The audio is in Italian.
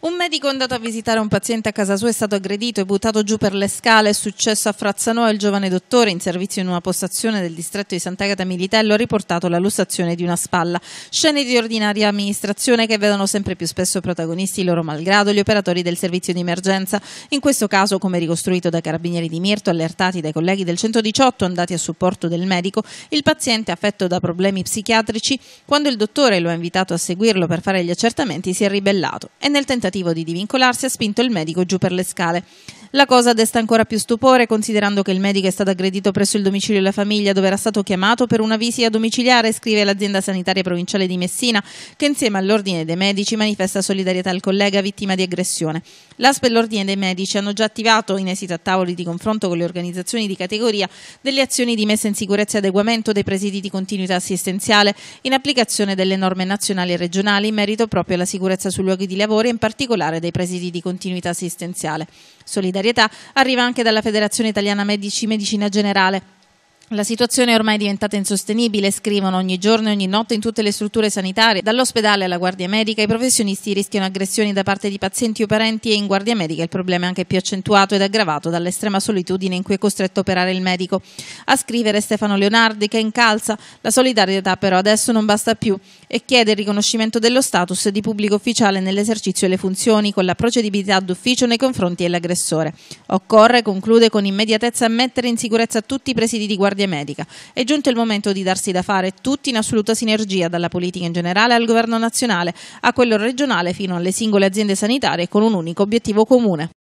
Un medico andato a visitare un paziente a casa sua è stato aggredito e buttato giù per le scale. È successo a Frazzanoa. Il giovane dottore, in servizio in una postazione del distretto di Sant'Agata Militello, ha riportato la lussazione di una spalla. Scene di ordinaria amministrazione che vedono sempre più spesso protagonisti, loro malgrado, gli operatori del servizio di emergenza. In questo caso, come ricostruito dai carabinieri di Mirto, allertati dai colleghi del 118 andati a supporto del medico, il paziente affetto da problemi psichiatrici, quando il dottore lo ha invitato a seguirlo per fare gli accertamenti, si è ribellato e nel tentativo tentativo di divincolarsi ha spinto il medico giù per le scale. La cosa desta ancora più stupore considerando che il medico è stato aggredito presso il domicilio della famiglia dove era stato chiamato per una visita domiciliare, scrive l'azienda sanitaria provinciale di Messina, che insieme all'Ordine dei Medici manifesta solidarietà al collega vittima di aggressione. L'ASP e l'Ordine dei Medici hanno già attivato, in esito a tavoli di confronto con le organizzazioni di categoria, delle azioni di messa in sicurezza e adeguamento dei presidi di continuità assistenziale in applicazione delle norme nazionali e regionali in merito proprio alla sicurezza sui luoghi di lavoro e in particolare dei presidi di continuità assistenziale solidarietà arriva anche dalla Federazione Italiana Medici Medicina Generale. La situazione è ormai diventata insostenibile, scrivono ogni giorno e ogni notte in tutte le strutture sanitarie. Dall'ospedale alla guardia medica i professionisti rischiano aggressioni da parte di pazienti o parenti e in guardia medica il problema è anche più accentuato ed aggravato dall'estrema solitudine in cui è costretto a operare il medico. A scrivere Stefano Leonardi che incalza, la solidarietà però adesso non basta più e chiede il riconoscimento dello status di pubblico ufficiale nell'esercizio e le funzioni con la procedibilità d'ufficio nei confronti dell'aggressore. Occorre, conclude con immediatezza, mettere in sicurezza tutti i presidi di guardia Guardia Medica. È giunto il momento di darsi da fare tutti in assoluta sinergia, dalla politica in generale al governo nazionale, a quello regionale fino alle singole aziende sanitarie, con un unico obiettivo comune.